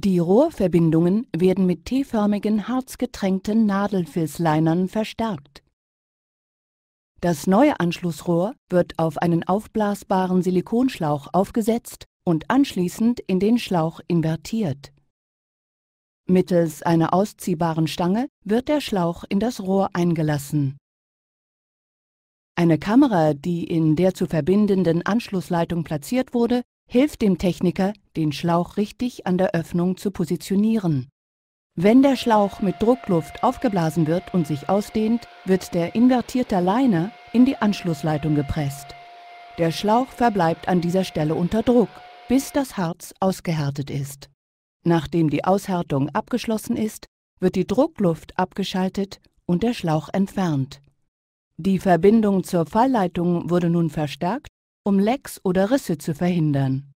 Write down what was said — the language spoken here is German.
Die Rohrverbindungen werden mit T-förmigen harzgetränkten Nadelfilzlinern verstärkt. Das neue Anschlussrohr wird auf einen aufblasbaren Silikonschlauch aufgesetzt und anschließend in den Schlauch invertiert. Mittels einer ausziehbaren Stange wird der Schlauch in das Rohr eingelassen. Eine Kamera, die in der zu verbindenden Anschlussleitung platziert wurde, hilft dem Techniker, den Schlauch richtig an der Öffnung zu positionieren. Wenn der Schlauch mit Druckluft aufgeblasen wird und sich ausdehnt, wird der invertierte Liner in die Anschlussleitung gepresst. Der Schlauch verbleibt an dieser Stelle unter Druck, bis das Harz ausgehärtet ist. Nachdem die Aushärtung abgeschlossen ist, wird die Druckluft abgeschaltet und der Schlauch entfernt. Die Verbindung zur Fallleitung wurde nun verstärkt um Lecks oder Risse zu verhindern.